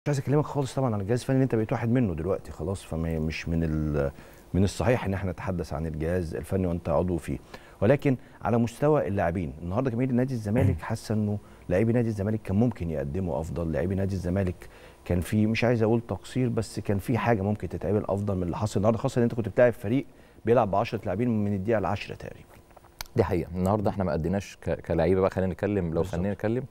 مش عايز اكلمك خالص طبعا عن الجهاز الفني اللي انت بقيت واحد منه دلوقتي خلاص فمش من من الصحيح ان احنا نتحدث عن الجهاز الفني وانت عضو فيه ولكن على مستوى اللاعبين النهارده جماهير نادي الزمالك حاسه انه لاعبي نادي الزمالك كان ممكن يقدموا افضل لاعبي نادي الزمالك كان في مش عايز اقول تقصير بس كان في حاجه ممكن تتعمل افضل من اللي حصل النهارده خاصه ان انت كنت بتلعب فريق بيلعب ب 10 لاعبين من الدقيقه ل 10 تقريبا دي حقيقه النهارده احنا ما قدناش كلاعيبه بقى خلينا نتكلم لو خلينا نتكلم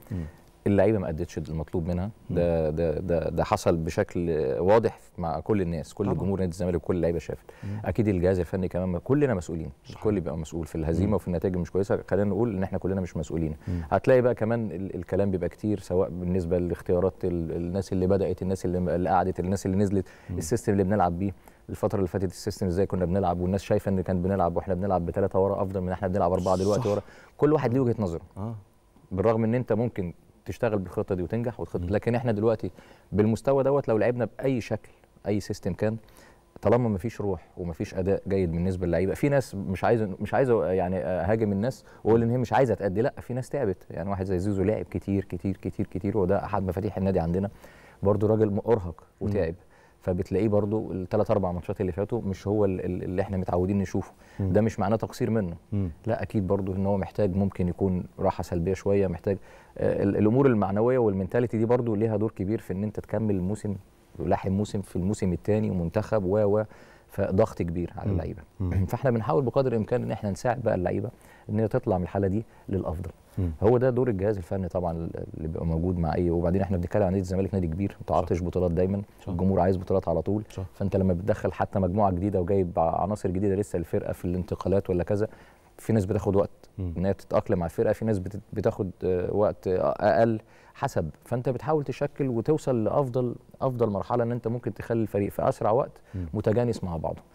اللعيبه ما ادتش المطلوب منها ده ده ده, ده حصل بشكل واضح مع كل الناس كل جمهور نادي الزمالك وكل اللعيبه شافت اكيد الجهاز الفني كمان كلنا مسؤولين الكل بيبقى مسؤول في الهزيمه وفي النتائج مش كويسه خلينا نقول ان احنا كلنا مش مسؤولين هتلاقي بقى كمان الكلام بيبقى كتير سواء بالنسبه لاختيارات الناس اللي بدات الناس اللي قعدت الناس اللي نزلت السيستم اللي بنلعب بيه الفتره اللي فاتت السيستم ازاي كنا بنلعب والناس شايفه ان كان بنلعب واحنا بنلعب بثلاثه ورا افضل من احنا بنلعب اربعه دلوقتي ورا كل واحد ليه وجهه نظره آه. بالرغم ان انت ممكن تشتغل بالخطه دي وتنجح وتخطط لكن احنا دلوقتي بالمستوى دوت لو لعبنا باي شكل اي سيستم كان طالما ما فيش روح وما فيش اداء جيد بالنسبه للعيبه في ناس مش عايز مش عايز يعني اهاجم الناس واقول ان هي مش عايزه تادي لا في ناس تعبت يعني واحد زي زيزو لعب كتير كتير كتير كتير وده احد مفاتيح النادي عندنا برده راجل ارهق وتعب فبتلاقيه برضو الثلاث اربع ماتشات اللي فاتوا مش هو اللي احنا متعودين نشوفه مم. ده مش معناه تقصير منه مم. لا اكيد برضو ان هو محتاج ممكن يكون راحه سلبيه شويه محتاج آه، الامور المعنويه والمنتاليتي دي برضو ليها دور كبير في ان انت تكمل الموسم تلاحم موسم في الموسم الثاني ومنتخب و و فضغط كبير على اللعيبه فاحنا بنحاول بقدر الامكان ان احنا نساعد بقى اللعيبه ان هي تطلع من الحاله دي للافضل هو ده دور الجهاز الفني طبعا اللي بيبقى موجود مع ايه وبعدين احنا بنتكلم عن نادي الزمالك نادي كبير متعاطش بطولات دايما صح. الجمهور عايز بطولات على طول صح. فانت لما بتدخل حتى مجموعه جديده وجايب عناصر جديده لسه الفرقه في الانتقالات ولا كذا في ناس بتاخد وقت ان هي تتاقلم مع الفرقه في ناس بتاخد آه، وقت آه، اقل حسب فانت بتحاول تشكل وتوصل لافضل افضل مرحله ان انت ممكن تخلي الفريق في اسرع وقت متجانس مع بعضه